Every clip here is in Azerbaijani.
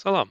Salam.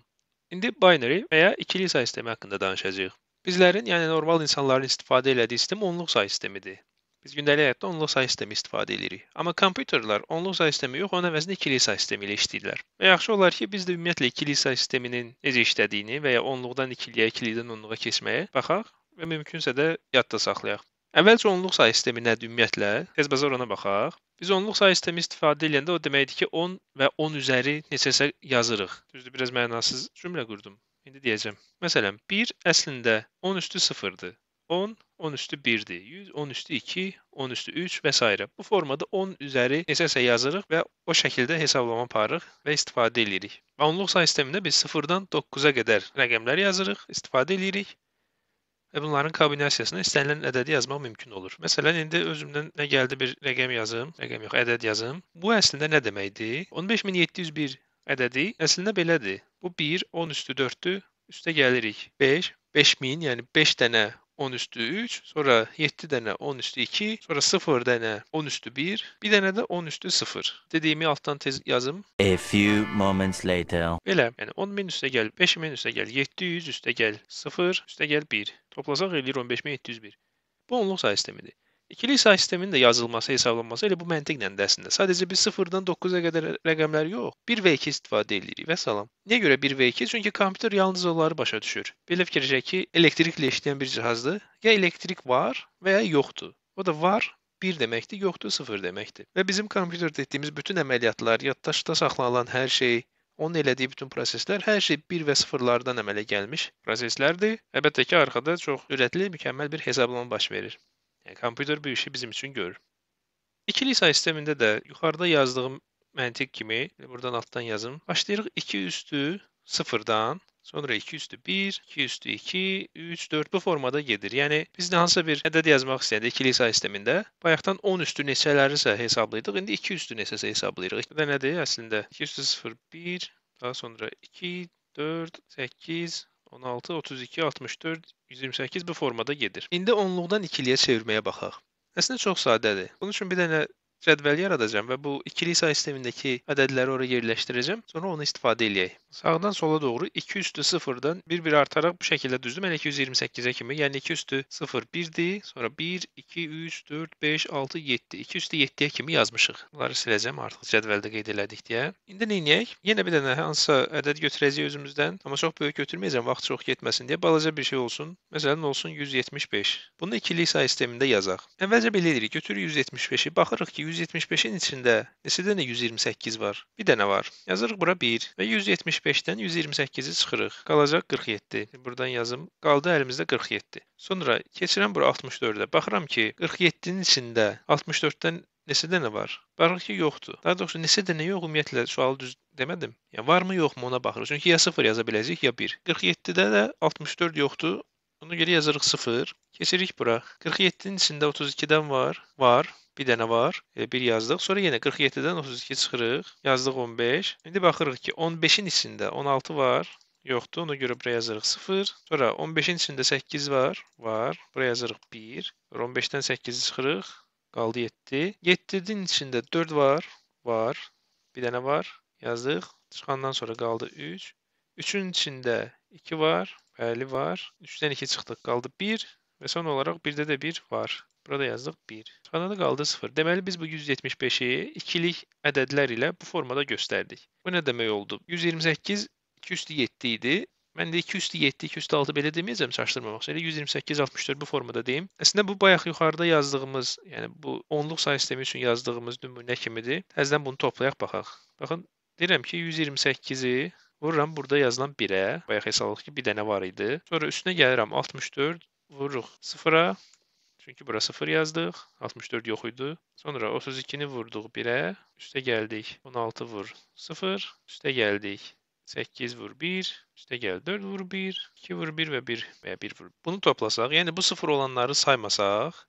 İndi binary və ya ikili say sistemi haqqında danışacağıq. Bizlərin, yəni normal insanların istifadə elədiyi sistem onluq say sistemidir. Biz gündəlik həyatda onluq say sistemi istifadə edirik. Amma kompüterlər onluq say sistemi yox, onun əvəzinə ikili say sistemi ilə işləyirlər. Və yaxşı olar ki, biz də ümumiyyətlə ikili say sisteminin necə işlədiyini və ya onluqdan ikiliyə, ikilidən onluğa keçməyə baxaq və mümkünsə də yadda saxlayaq. Əvvəlcə onluq say sistemi nədir ümumiyyətlə? Tez bazar ona baxaq. Biz onluq sayı sistemi istifadə edəndə o deməkdir ki, 10 və 10 üzəri neçəsə yazırıq. Düzdür, biraz mənasız cümlə qurdum. İndi deyəcəm. Məsələn, 1 əslində 10 üstü 0-dır. 10 10 üstü 1-dir. 100, 10 üstü 2, 10 üstü 3 və s. Bu formada 10 üzəri neçəsə yazırıq və o şəkildə hesablama aparırıq və istifadə edirik. Və onluq say sistemində biz 0-dan 9-a qədər rəqəmləri yazırıq, istifadə edirik və bunların kombinasiyasını istənilən ədədi yazmaq mümkün olur. Məsələn, indi özümdən nə gəldi bir rəqəm yazım, rəqəm yox, ədəd yazım. Bu əslində nə deməkdir? 15701 ədədi əslində belədir. Bu 1 10 üstü 4-dür, üstə gəlirik. 5 5000, yəni 5 dənə 10 üstü 3. Sonra 7 tane 10 üstü 2. Sonra 0 tane 10 üstü 1. Bir tane de 10 üstü 0. Dediğimi alttan tez yazım. A few moments later. Belə. Yəni 10 min üstə gəl, 5 min üstə gəl, 700 üstte gel, 0 üstte gel 1. Toplasaq eləyir 15701. Bu onluq sayı sistemidir. İkili hesab sisteminin də yazılması, hesablanması elə bu məntiqlə də əslində. Sadəcə biz 0-dan 9-a qədər rəqəmlər yox, 1 və 2 istifadə edirik və salam. Niyə görə 1 və 2? Çünki kompüter yalnız onları başa düşür. Belə fikirləşək ki, elektriklə işləyən bir cihazdır. Ya elektrik var və ya yoxdur. O da var 1 deməkdir, yoxdur 0 deməkdir. Və bizim kompüterdə etdiyimiz bütün əməliyyatlar, yaddaşda saxlanılan hər şey, onun elədiyi bütün proseslər hər şey 1 və 0-lardan əmələ gəlmiş proseslərdir. Əlbəttə ki, arxada çox sürətli, mükəmməl bir hesablama baş verir. Yəni, kompüter bu işi bizim üçün görür. İkili say sistemində də yuxarıda yazdığım məntiq kimi, buradan altdan yazım. Başlayırıq 2 üstü 0-dan, sonra 2 üstü 1, 2 üstü 2, 3, 4 bu formada gedir. Yəni biz də hansısa bir ədəd yazmaq istəyəndə ikili say sistemində bayaqdan 10 üstü neçələrisə hesablaydıq, indi 2 üstü neçəsə hesablayırıq. Bu da nədir əslində? 2 üstü 0, 1, daha sonra 2, 4, 8, 16, 32, 64, 128 bu formada gedir. İndi onluqdan ikiliyə çevirməyə baxaq. Əslində çox sadədir. Bunun üçün bir dənə cədvəl yaradacağam və bu ikili say sistemindəki ədədləri ora yerləşdirəcəm. Sonra onu istifadə eləyək. Sağdan sola doğru 2 üstü 0-dan bir-bir artaraq bu şəkildə düzdüm. Hələ 228-ə kimi, yəni 2 üstü 0 1-dir. Sonra 1, 2, 3, 4, 5, 6, 7. 2 üstü 7-yə kimi yazmışıq. Bunları siləcəm artıq cədvəldə qeyd elədik deyə. İndi nə edək? Yenə bir dənə hansısa ədəd götürəcəyik özümüzdən, amma çox böyük götürməyəcəm, vaxt çox getməsin deyə balaca bir şey olsun. Məsələn olsun 175. Bunu ikili say sistemində yazaq. Əvvəlcə belə edirik, götürürük 175-i, baxırıq ki 175-in içində neçə dənə 128 var? Bir dənə var. Yazırıq bura 1 və 175-dən 128-i çıxırıq. Qalacaq 47. Buradan yazım. Qaldı əlimizdə 47. Sonra keçirəm bura 64-ə. Baxıram ki, 47-nin içində 64-dən neçə dənə var? Baxırıq ki, yoxdur. Daha doğrusu neçə dənə yox, ümumiyyətlə sualı düz demədim. Ya varmı, yoxmu ona baxırıq. Çünki ya 0 yaza biləcəyik, ya 1. 47-də də 64 yoxdur. Ona görə yazırıq 0. Keçirik bura. 47-nin içində 32-dən var. Var bir dənə var. E, bir yazdıq. Sonra yenə 47-dən 32 çıxırıq. Yazdıq 15. İndi baxırıq ki, 15-in içində 16 var. Yoxdur. Ona görə bura yazırıq 0. Sonra 15-in içində 8 var. Var. Bura yazırıq 1. Sonra 15-dən 8-i çıxırıq. Qaldı 7. 7-nin içində 4 var. Var. Bir dənə var. Yazdıq. Çıxandan sonra qaldı 3. 3-ün içində 2 var. Bəli var. 3-dən 2 çıxdıq. Qaldı 1. Və son olaraq 1-də də 1 var. Burada yazdık 1. Arada qaldı 0. Deməli biz bu 175-i ikilik ədədlər ilə bu formada göstərdik. Bu nə demək oldu? 128 2 üstü 7 idi. Mən də 2 üstü 7, 2 üstü 6 belə deməyəcəm çaşdırmamaq üçün. Elə 128, 64 bu formada deyim. Əslində bu bayaq yuxarıda yazdığımız, yəni bu onluq sayı sistemi üçün yazdığımız nümunə kimidir. Təzədən bunu toplayaq baxaq. Baxın, deyirəm ki, 128-i vururam burada yazılan 1-ə. Bayaq hesabladıq ki, bir dənə var idi. Sonra üstünə gəlirəm 64, vururuq 0-a. Çünki bura 0 yazdıq, 64 yox idi. Sonra 32-ni vurduq 1-ə, üstə gəldik 16 vur 0, üstə gəldik 8 vur 1, üstə gəl 4 vur 1, 2 vur 1 və 1 və 1 vur. Bunu toplasaq, yəni bu 0 olanları saymasaq,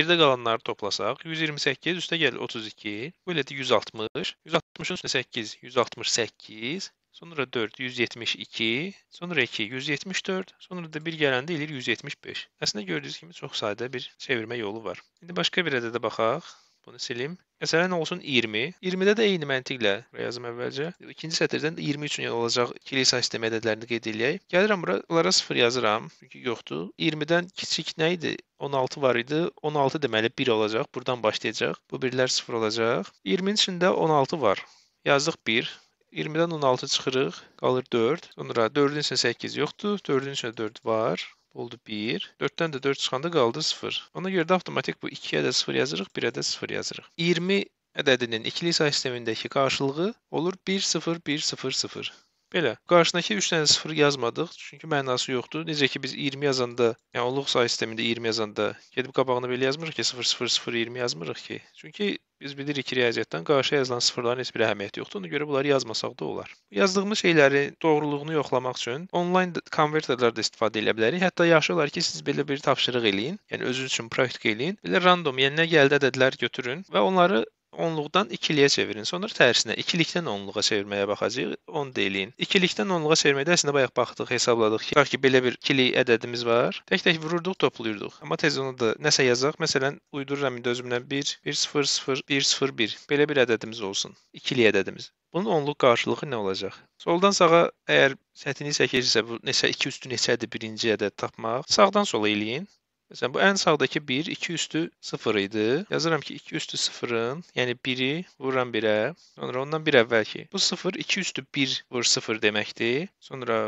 yerdə qalanları toplasaq, 128 üstə gəl 32, bu elədi 160, 160-ın üstə 8, 168, Sonra 4 172, sonra 2 174, sonra da bir gələndə eləyir 175. Əslində gördüyünüz kimi çox sadə bir çevirmə yolu var. İndi başqa bir ədədə baxaq. Bunu silim. Məsələn olsun 20. 20-də də eyni məntiqlə yazım əvvəlcə. İkinci sətirdən 23 yəni olacaq kilisa sistemi ədədlərini qeyd eləyək. Gəlirəm bura, onlara 0 yazıram, çünki yoxdur. 20-dən kiçik nə idi? 16 var idi. 16 deməli 1 olacaq. Burdan başlayacaq. Bu birlər 0 olacaq. 20-nin içində 16 var. Yazdıq 1. 20-dən 16 çıxırıq, qalır 4. Sonra 4-ün içində 8 yoxdur, 4-ün içində 4 var. Oldu 1. 4-dən də 4 çıxanda qaldı 0. Ona görə də avtomatik bu 2-yə də 0 yazırıq, 1-ə də 0 yazırıq. 20 ədədinin ikili say sistemindəki qarşılığı olur 1 0 1 0 0. Belə. Qarşındakı 3 dənə 0 yazmadıq, çünki mənası yoxdur. Necə ki biz 20 yazanda, yəni onluq sayı sistemində 20 yazanda gedib qabağına belə yazmırıq ki, 0 0 0 20 yazmırıq ki. Çünki biz bilirik ki, riyaziyyatdan qarşıya yazılan sıfırların heç bir əhəmiyyəti yoxdur. Ona görə bunları yazmasaq da olar. Yazdığımız şeyləri doğruluğunu yoxlamaq üçün onlayn konverterlərdə istifadə edə bilərik. Hətta yaxşı olar ki, siz belə bir tapşırıq eləyin. Yəni özünüz üçün praktik eləyin. Belə random, yəni nə gəldi ədədlər götürün və onları onluqdan ikiliyə çevirin. Sonra tərsinə ikilikdən onluğa çevirməyə baxacağıq. Onu da eləyin. İkilikdən onluğa çevirmədə əslində bayaq baxdıq, hesabladıq ki, ki belə bir ikilik ədədimiz var. Tək-tək vururduq, toplayırdıq. Amma tez onu da nəsə yazaq. Məsələn, uydururam indi özümlə 1 1 0 0 1 0 1. Belə bir ədədimiz olsun. İkilik ədədimiz. Bunun onluq qarşılığı nə olacaq? Soldan sağa əgər səthini çəkirsə, bu neçə 2 üstü neçədir birinci ədəd tapmaq. Sağdan sola eləyin. Məsələn, bu ən sağdakı 1, 2 üstü 0 idi. Yazıram ki, 2 üstü 0-ın, yəni 1-i vururam 1-ə. Sonra ondan bir əvvəlki. Bu 0, 2 üstü 1 vur 0 deməkdir. Sonra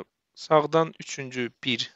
sağdan üçüncü 1.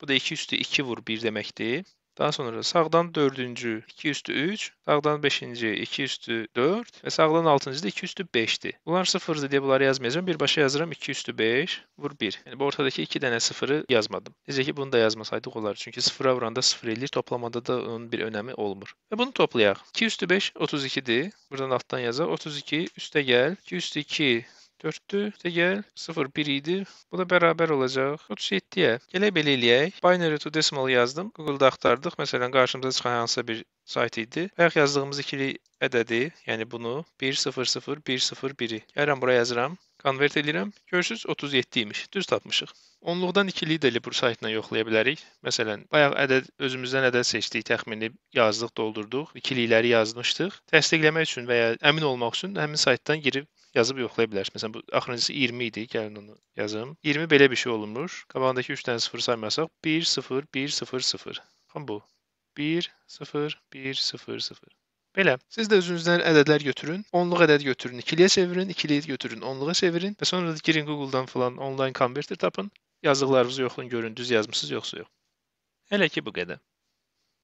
Bu da 2 üstü 2 vur 1 deməkdir. Daha sonra sağdan 4-cü 2 üstü 3, sağdan 5-ci 2 üstü 4 və sağdan 6-cı da 2 üstü 5-dir. Bunlar 0-dır deyə bunları yazmayacağam. Birbaşa yazıram 2 üstü 5 vur 1. Yəni bu ortadakı 2 dənə 0-ı yazmadım. Necə ki bunu da yazmasaydıq olar. Çünki 0-a vuranda 0 eləyir, toplamada da onun bir önəmi olmur. Və bunu toplayaq. 2 üstü 5 32-dir. Buradan altdan yazaq. 32 üstə gəl. 2 üstü 2 4-dür. Digər 0-1 idi. Bu da bərabər olacaq. 37-yə. Gələk belə eləyək. Binary to decimal yazdım. Google-da axtardıq. Məsələn, qarşımıza çıxan hansısa bir sayt idi. Bayaq yazdığımız ikili ədədi, yəni bunu 100101-i. Gəlirəm bura yazıram. Konvert edirəm. Görürsüz 37 imiş. Düz tapmışıq. Onluqdan ikiliyi də bu saytla yoxlaya bilərik. Məsələn, bayaq ədəd özümüzdən ədəd seçdik, təxmini yazdıq, doldurduq, ikilikləri yazmışdıq. Təsdiqləmək üçün və ya əmin olmaq üçün həmin saytdan girib yazıb yoxlaya bilərsiniz. Məsələn, bu axırıncısı 20 idi. Gəlin onu yazım. 20 belə bir şey olunmuş. Qabağındakı 3 dənə 0 saymasaq 1 0 1 0 0. Baxın bu. 1 0 1 0 0. Belə. Siz də özünüzdən ədədlər götürün, onluq ədədi götürün, ikiliyə çevirin, ikiliyi götürün, onluğa çevirin və sonra da girin Google-dan falan onlayn konverter tapın. Yazdıqlarınızı yoxlayın, görün düz yazmısınız yoxsa yox. Hələ ki bu qədər.